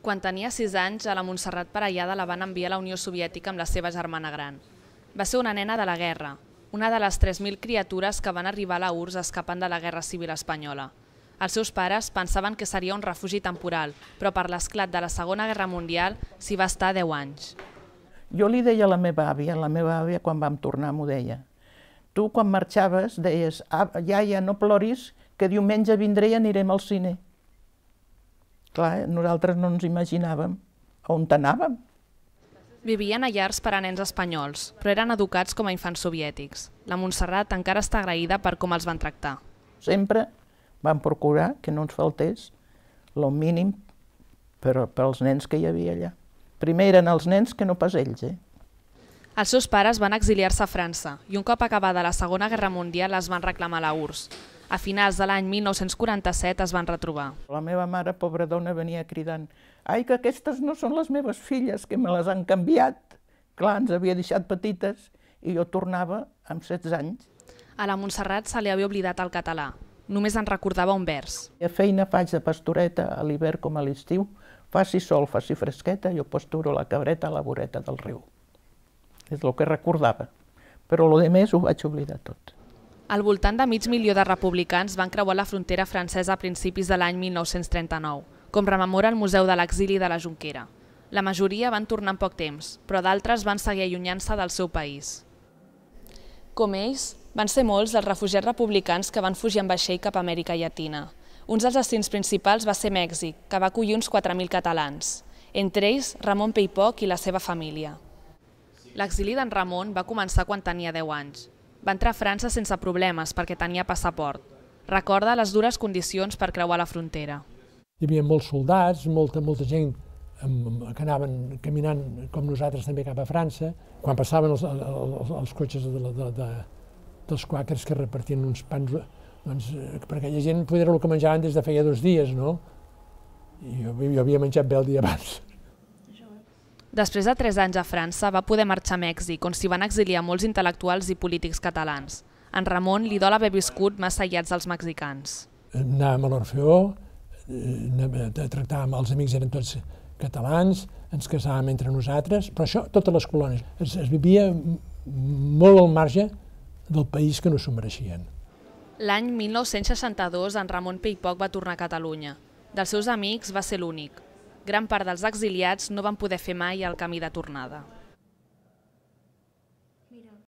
Quan tenia 6 anys, a la Montserrat Parellada la van enviar a la Unió Soviètica amb la seva germana gran. Va ser una nena de la guerra, una de les 3.000 criatures que van arribar a la URSS escapant de la Guerra Civil Espanyola. Els seus pares pensaven que seria un refugi temporal, però per l'esclat de la Segona Guerra Mundial s'hi va estar 10 anys. Jo li deia a la meva àvia, la meva àvia quan vam tornar m'ho deia. Tu quan marxaves deies, ah, iaia, no ploris, que diumenge vindré i anirem al cine. Clar, eh, nosaltres no ens imaginàvem on anàvem. Vivien a llars per a nens espanyols, però eren educats com a infants soviètics. La Montserrat encara està agraïda per com els van tractar. Sempre van procurar que no ens faltés el mínim per, per als nens que hi havia allà. Primer eren els nens que no pas ells, eh? Els seus pares van exiliar-se a França i un cop acabada la Segona Guerra Mundial es van reclamar a la URSS. A finals de l'any 1947 es van retrobar. La meva mare, pobra dona, venia cridant «Ai, que aquestes no són les meves filles, que me les han canviat!» Clar, ens havia deixat petites i jo tornava amb 16 anys. A la Montserrat se li havia oblidat el català. Només en recordava un vers. A feina faig de pastoreta a l'hivern com a l'estiu. Faci sol, faci fresqueta, jo pasturo la cabreta a la voreta del riu. És el que recordava. Però el que més ho vaig oblidar tot. Al voltant de mig milió de republicans van creuar la frontera francesa a principis de l'any 1939, com rememora el Museu de l'Exili de la Junquera. La majoria van tornar en poc temps, però d'altres van seguir allunyant-se del seu país. Com ells, van ser molts els refugiats republicans que van fugir en vaixell cap a Amèrica Llatina. Un dels destins principals va ser Mèxic, que va acollir uns 4.000 catalans, entre ells Ramon Peipoc i la seva família. L'exili d'en Ramon va començar quan tenia 10 anys, va entrar a França sense problemes perquè tenia passaport. Recorda les dures condicions per creuar la frontera. Hi havia molts soldats, molta, molta gent que anaven caminant com nosaltres també cap a França. Quan passaven els, els, els cotxes de, de, de, dels quàquers que repartien uns pans, doncs, eh, per aquella gent poder el que menjaven des de feia dos dies, no? I jo, jo havia menjat bé el dia abans. Després de tres anys a França, va poder marxar a Mèxic, on s'hi van exiliar molts intel·lectuals i polítics catalans. En Ramon li dol haver viscut massa aïllats dels mexicans. Anàvem a l'Orfeó, eh, tractàvem els amics, eren tots catalans, ens casàvem entre nosaltres, però això totes les colònies. Es, es vivia molt al marge del país que no s'ho mereixien. L'any 1962 en Ramon Peipoc va tornar a Catalunya. Dels seus amics va ser l'únic, gran part dels exiliats no van poder fer mai el camí de tornada.